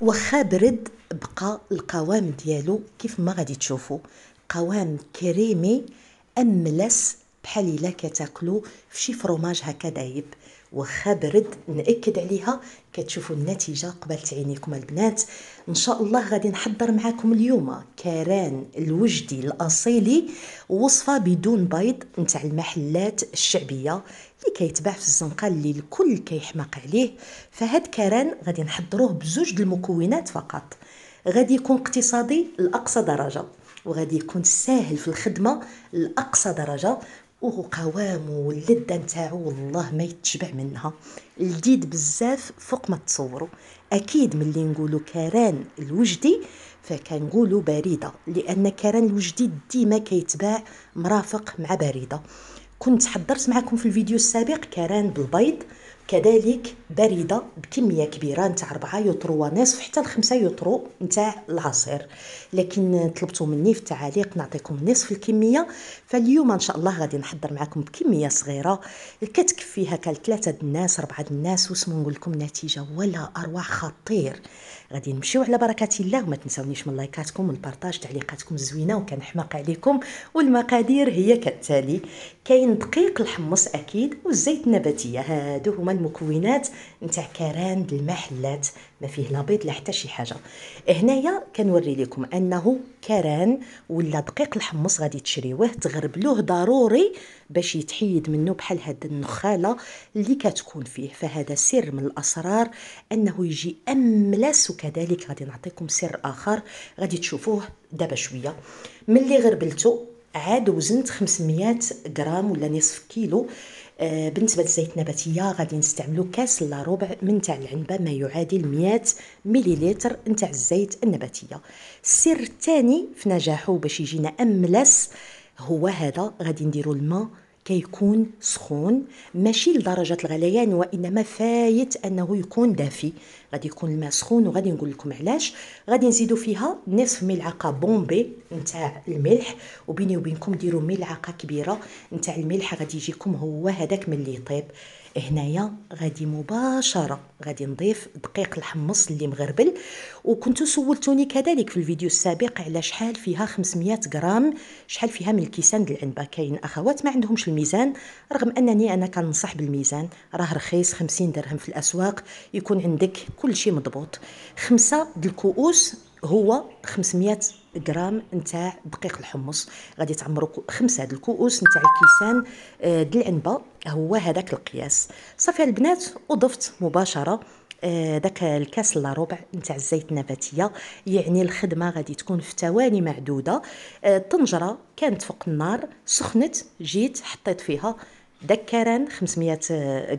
واخا برد بقى القوام ديالو كيف ما غادي تشوفوا قوام كريمي املس بحال الا كتاكلو فشي فروماج هكا دايب واخا برد ناكد عليها كتشوفوا النتيجه قبلت عينيكم البنات ان شاء الله غادي نحضر معكم اليوم كران الوجدي الاصيلي وصفه بدون بيض نتاع المحلات الشعبيه اللي كيتباع في الزنقه اللي الكل كيحماق عليه فهاد كران غادي نحضروه بزوج المكونات فقط غادي يكون اقتصادي لاقصى درجه وغادي يكون ساهل في الخدمه لاقصى درجه وقوام واللذه نتاعو والله ما يتشبع منها لذيذ بزاف فوق ما تصوروا اكيد ملي نقولوا كران الوجدي فكنقولوا بريده لان كران الوجدي ديما كيتباع مرافق مع بريده كنت حضرت معكم في الفيديو السابق كران بالبيض كذلك بارده بكميه كبيره نتاع ربعة يطرو ونصف حتى لخمسة يطرو نتاع العصير لكن طلبتوا مني في التعاليق نعطيكم نصف الكميه فاليوم ان شاء الله غادي نحضر معكم بكميه صغيره كتكفي هكا لثلاثه الناس ربعة الناس وسمو نقول لكم نتيجه ولا اروع خطير غادي نمشيو على بركه الله وما تنساونيش من لايكاتكم والبارطاج تعليقاتكم الزوينه وكنحماق عليكم والمقادير هي كالتالي كاين دقيق الحمص اكيد والزيت النباتيه هادو هما المكونات نتاع كراند المحلات ما فيه لا بيض لا حتى شي حاجه هنايا كنوري لكم انه كران ولا دقيق الحمص غادي تشريوه تغربلوه ضروري باش يتحيد منه بحال هاد النخاله اللي كتكون فيه فهذا سر من الاسرار انه يجي املس وكذلك غادي نعطيكم سر اخر غادي تشوفوه دابا شويه ملي غربلته عاد وزنت 500 غرام ولا نصف كيلو آه، بالنسبه للزيت النباتيه غادي نستعملو كاس الا ربع من تاع العنبه ما يعادل 100 مليلتر نتاع الزيت النباتيه السر الثاني في نجاحه باش يجينا املس هو هذا غادي نديرو الماء كيكون سخون ماشي لدرجه الغليان وانما فايت انه يكون دافي غادي يكون الماء سخون وغادي نقول لكم علاش غادي نزيدو فيها نصف ملعقه بومبي نتاع الملح وبيني وبينكم ديروا ملعقه كبيره نتاع الملح غادي يجيكم هو هذاك ملي يطيب هنايا غادي مباشره غادي نضيف دقيق الحمص اللي مغربل وكنتو سولتوني كذلك في الفيديو السابق على شحال فيها 500 غرام شحال فيها من الكيسان ديال العنبه كاين اخوات ما عندهمش الميزان رغم انني انا كننصح بالميزان راه رخيص 50 درهم في الاسواق يكون عندك كل شيء مضبوط خمسة د الكؤوس هو 500 غرام نتاع دقيق الحمص غادي تعمروا خمسه هاد الكؤوس نتاع الكيسان آه، د العنبه هو هذاك القياس صافي البنات وضفت مباشره آه، داك الكاس لا ربع نتاع الزيت النباتيه يعني الخدمه غادي تكون في ثواني معدوده الطنجره آه، كانت فوق النار سخنت جيت حطيت فيها ذكرا 500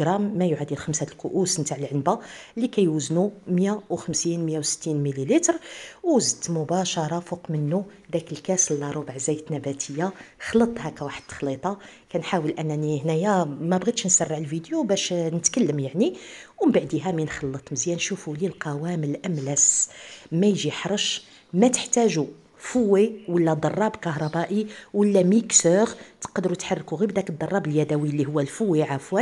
غرام ما يعادل خمسة الكؤوس نتاع العنبه اللي كيوزنوا 150 160 مليلتر وزدت مباشره فوق منه داك الكاس لا ربع زيت نباتيه خلطت هكا واحد التخليطه كنحاول انني هنايا ما بغيتش نسرع الفيديو باش نتكلم يعني ومن بعدها من خلطت مزيان شوفوا لي القوام الاملس ما يجي حرش ما تحتاجوا فوي ولا ضراب كهربائي ولا ميكسور تقدروا تحركوا غير بداك الدراب اليدوي اللي هو الفوي عفوا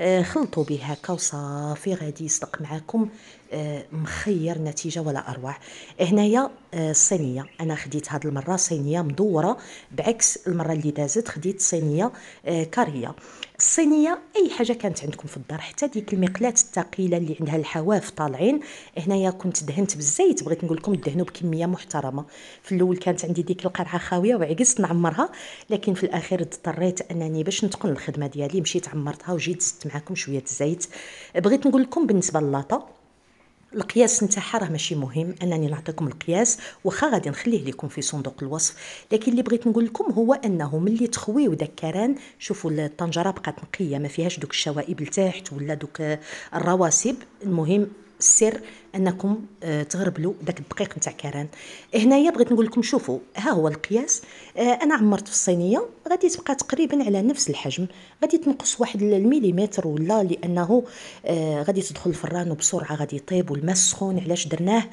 آه خلطوا به هكا وصافي غادي يصدق معاكم آه مخير نتيجه ولا اروع هنايا آه الصينيه انا خديت هاد المره صينيه مدوره بعكس المره اللي دازت خديت صينيه آه كاريه الصينيه اي حاجه كانت عندكم في الدار حتى ديك المقلات الثقيله اللي عندها الحواف طالعين هنايا كنت دهنت بالزيت بغيت نقول لكم دهنوا بكميه محترمه في الاول كانت عندي ديك القرعه خاويه وعكست نعمرها لكن في الاخير الاخير اضطريت انني باش نتقن الخدمه ديالي مشيت عمرتها وجيت زدت معكم شويه الزيت بغيت نقول لكم بالنسبه للاطا القياس نتاعها راه ماشي مهم انني نعطيكم القياس واخا غادي نخليه لكم في صندوق الوصف لكن اللي بغيت نقول لكم هو انه ملي تخويو داك الكران شوفوا الطنجره بقات نقيه ما فيهاش دوك الشوائب لتحت ولا دوك الرواسب المهم السر انكم آه، تغربلوا داك الدقيق نتاع كران هنايا بغيت نقول لكم شوفوا ها هو القياس آه، انا عمرت في الصينيه غادي تبقى تقريبا على نفس الحجم غادي تنقص واحد المليمتر ولا لانه آه، غادي تدخل الفران وبسرعه غادي يطيب والماء سخون علاش درناه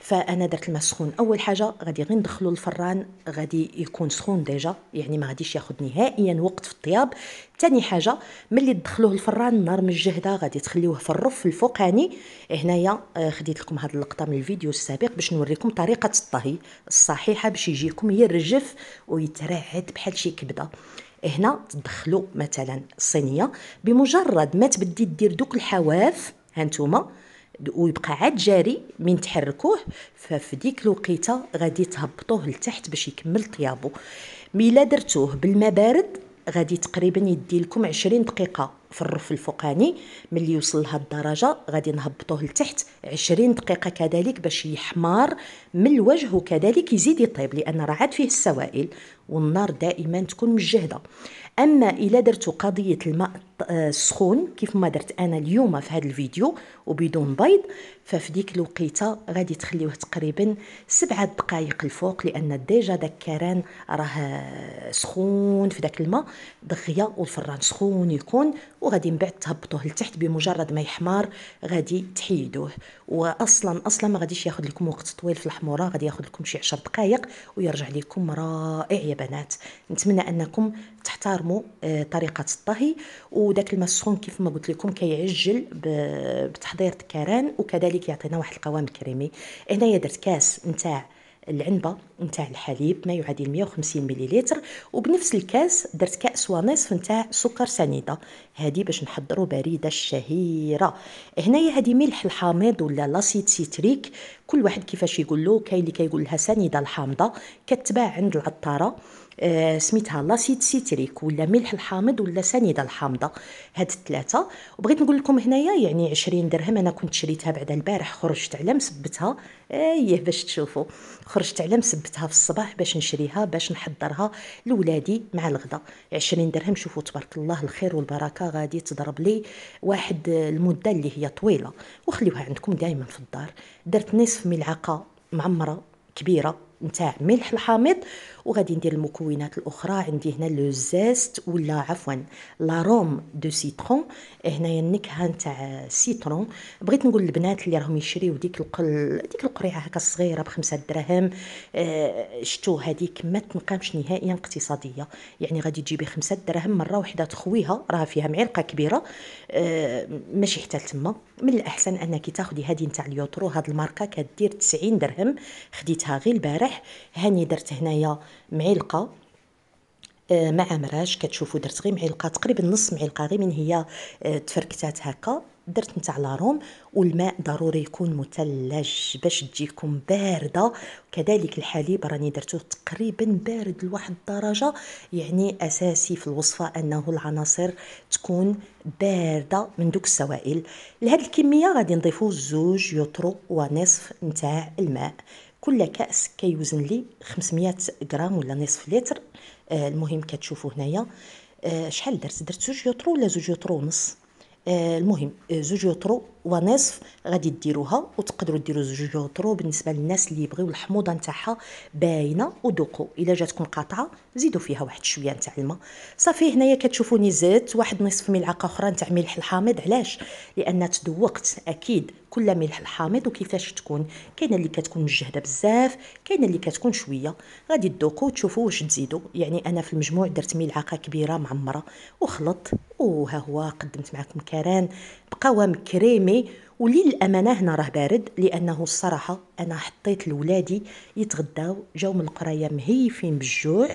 فانا درت الماء سخون اول حاجه غادي غير ندخلو الفران غادي يكون سخون ديجا يعني ما غاديش ياخذ نهائيا وقت في الطياب ثاني حاجه ملي تدخلوه الفران نار مجهده غادي تخليوه في الرف الفوقاني هنايا خديت لكم هذه اللقطه من الفيديو السابق باش نوريكم طريقه الطهي الصحيحه باش يجيكم يرجف ويترعد بحال شي كبده هنا تدخلوا مثلا الصينيه بمجرد ما تبدي دير دوك الحواف هانتوما ويبقى عاد جاري من تحركوه ففي ديك الوقيته غادي تهبطوه لتحت باش يكمل طيابو ملي درتوه بالماء بارد غادي تقريبا يدي لكم 20 دقيقه في الرف الفوقاني ملي يوصل لهاد الدرجه غادي نهبطوه لتحت 20 دقيقه كذلك باش يحمار من الوجه وكذلك يزيد يطيب لان راه عاد فيه السوائل والنار دائما تكون مجهده اما الا درتو قضيه الماء آه، السخون كيف ما درت انا اليوم في هذا الفيديو وبدون بيض ففي ديك الوقيته غادي تخليوه تقريبا سبعة دقائق الفوق لان ديجا داك الكران راه آه، سخون في داك الماء دغيا والفران سخون يكون وغادي من بعد تهبطوه لتحت بمجرد ما يحمر غادي تحيدوه واصلا اصلا ما غاديش ياخذ لكم وقت طويل في الحموره غادي ياخذ لكم شي 10 دقائق ويرجع لكم رائع يا بنات نتمنى انكم تحترموا آه، طريقه الطهي وداك الماء السخون كيف ما قلت لكم كيعجل بتحضير الكران وكذلك يعطينا واحد القوام كريمي هنايا درت كاس نتاع العنبه نتاع الحليب ما يعادل 150 مليلتر وبنفس الكاس درت كاس ونصف نتاع سكر سنيده هذه باش نحضروا بارده الشهيره هنايا هذه ملح الحامض ولا لاسيد سيتريك كل واحد كيفاش يقول له كاين اللي كيقول لها سنيده الحامضه كتباع عند العطاره آه، سميتها لاسيد سيتريك ولا ملح الحامض ولا سنيده الحامضه هاد الثلاثه وبغيت نقول لكم هنايا يعني 20 درهم انا كنت شريتها بعد البارح خرجت على مسبتها ايه باش تشوفوا خرجت على مسبتها في الصباح باش نشريها باش نحضرها لولادي مع الغداء 20 درهم شوفوا تبارك الله الخير والبركه غادي تضرب لي واحد المده اللي هي طويله وخليوها عندكم دائما في الدار درت نصف ملعقه معمره كبيره نتاع ملح الحامض وغادي ندير المكونات الاخرى عندي هنا لو زيست ولا عفوا لاروم دو سيترون هنايا النكهه نتاع سيترون بغيت نقول للبنات اللي راهم يشريو ديك القل ديك القريعه هكا الصغيره بخمسة دراهم آه، شتو هذيك ما تنقامش نهائيا اقتصاديه يعني غادي تجيبي خمسة دراهم مره واحده تخويها راه فيها معلقه كبيره آه، ماشي حتى تما من الاحسن انك تاخدي هذه نتاع اليوترو هاد الماركه كدير 90 درهم خديتها غير البارح القواقع هاني درت هنايا معلقه آه، مع مراج كتشوفوا درت غير معلقه تقريبا نص معلقه غير من هي آه، تفركتات هكا درت نتاع لاروم والماء ضروري يكون مثلج باش تجيكم بارده كذلك الحليب راني درتو تقريبا بارد لواحد الدرجه يعني اساسي في الوصفه انه العناصر تكون بارده من دوك السوائل لهاد الكميه غادي نضيفو زوج يطرو ونصف نتاع الماء كل كاس كيوزن لي 500 غرام ولا نصف لتر آه المهم كتشوفوا هنايا آه شحال درت درت زوج يوترو ولا زوج يوترو ونص آه المهم آه، زوج يوترو ونصف غادي ديروها وتقدروا ديروا زوج يوطرو بالنسبه للناس اللي يبغيو الحموضه نتاعها باينه وذوقوا الا جاتكم قاطعه زيدوا فيها واحد شويه نتاع الماء صافي هنايا كتشوفوني زدت واحد نصف ملعقه اخرى نتاع ملح الحامض علاش لان تذوقت اكيد كل ملح الحامض وكيفاش تكون كاينه اللي كتكون مجهده بزاف كاينه اللي كتكون شويه غادي تذوقوا وتشوفوا واش تزيدوا يعني انا في المجموع درت ملعقه كبيره معمره وخلطت وها هو قدمت معكم كران بقوام كريمي عليه واللي للامانه هنا راه بارد لانه الصراحه انا حطيت لولادي يتغداو جاو من القرايه مهيفين بالجوع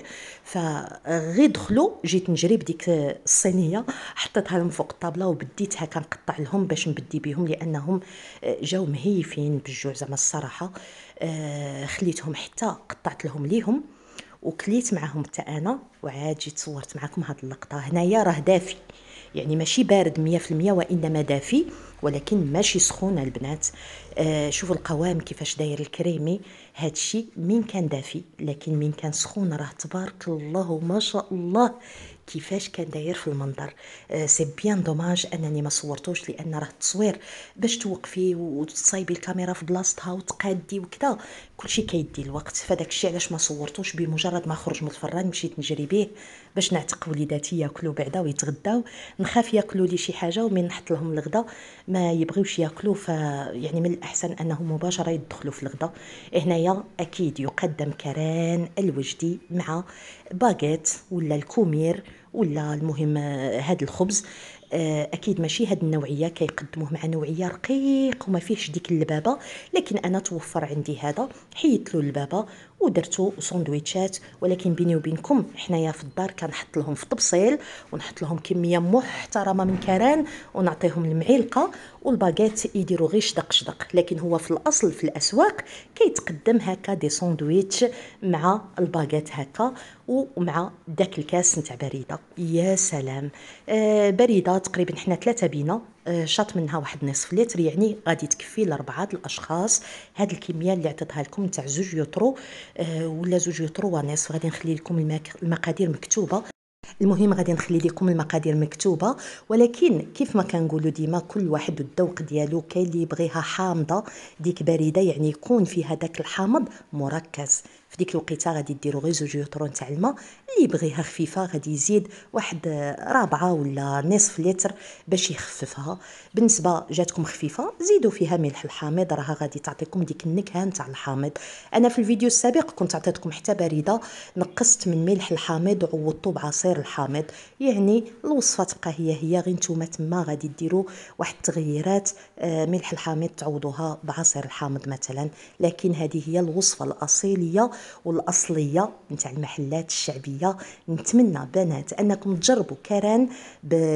فغي دخلوا جيت نجري بديك الصينيه حطيتها لهم فوق الطابله وبديتها كنقطع لهم باش نبدي بهم لانهم جاو مهيفين بالجوع زعما الصراحه آه، خليتهم حتى قطعت لهم ليهم وكليت معاهم حتى انا وعاد جيت صورت معكم هاد اللقطه هنايا راه دافي يعني ماشي بارد مية وإنما دافي ولكن ماشي سخون البنات آه، شوف القوام كيفاش داير الكريمي هادشي من كان دافي لكن من كان سخون راه تبارك الله وما شاء الله كيفاش كان داير في المنظر سي بيان دوماج انني ما صورتوش لان راه التصوير باش توقفي وتصايبي الكاميرا في بلاصتها وتقادي وكذا كلشي كيدي الوقت فداك الشيء علاش ما صورتوش بمجرد ما خرج من الفران مشيت نجري بيه باش نعتق وليداتي ياكلوا بعدا ويتغداو نخاف ياكلوا لي شي حاجه ومن نحط لهم الغدا ما يبغيوش ياكلوا ف يعني من الاحسن انهم مباشره يدخلوا في الغدا هنايا اكيد يقدم كران الوجدي مع باغيت ولا الكومير ولا المهم آه، هاد الخبز آه، اكيد ماشي هاد النوعيه كيقدموه مع نوعيه رقيق وما فيهش ديك اللبابه لكن انا توفر عندي هذا حيدت له اللبابه ودرتو سندويتشات ولكن بيني وبينكم حنايا في الدار كنحط لهم في طبسيل ونحط لهم كميه محترمه من كران ونعطيهم المعلقه والباغيت يديروا غير شدق شدق لكن هو في الاصل في الاسواق كيتقدم هكا دي سندويتش مع الباغيت هكا ومع داك الكاس نتاع بريده يا سلام آه بريده تقريبا حنا ثلاثه بينا آه، شاط منها واحد نصف لتر يعني غادي تكفي لاربعه الاشخاص هاد الكميه اللي عطيتها لكم تاع زوج يوترو آه، ولا زوج يوترو ونصف غادي نخلي لكم المقادير مكتوبه المهم غادي نخلي لكم المقادير مكتوبه ولكن كيف ما كنقولوا ديما كل واحد الذوق ديالو كاين اللي يبغيها حامضه ديك بارده يعني يكون فيها داك الحامض مركز في ديك الوقيته غادي ديروا غير زوج يوترون تاع الماء اللي يبغيها خفيفه غادي يزيد واحد رابعه ولا نصف لتر باش يخففها بالنسبه جاتكم خفيفه زيدوا فيها ملح الحامض راها غادي تعطيكم ديك النكهه نتاع الحامض انا في الفيديو السابق كنت عطيتكم حتى بارده نقصت من ملح الحامض وعوضته بعصير الحامض يعني الوصفه تبقى هي هي غير نتوما تما غادي ديروا واحد التغييرات آه، ملح الحامض تعوضوها بعصير الحامض مثلا لكن هذه هي الوصفه الاصيليه والاصليه نتاع المحلات الشعبيه نتمنى بنات انكم تجربوا كران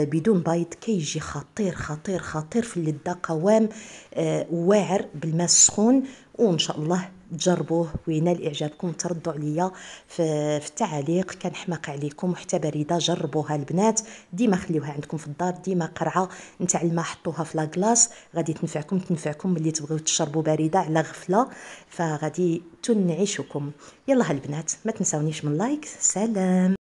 بدون بيض كيجي خطير خطير خطير في اللذه قوام آه، واعر بالماء السخون وان شاء الله تجربوه وينال اعجابكم تردوا عليا في, في كنحماق عليكم وحتى بارده جربوها البنات ديما خليوها عندكم في الدار ديما قرعه نتاع الماء حطوها في لاكلاص غادي تنفعكم تنفعكم ملي تبغيو تشربوا بارده على غفله فغادي تنعشكم يلا البنات ما تنساونيش من لايك سلام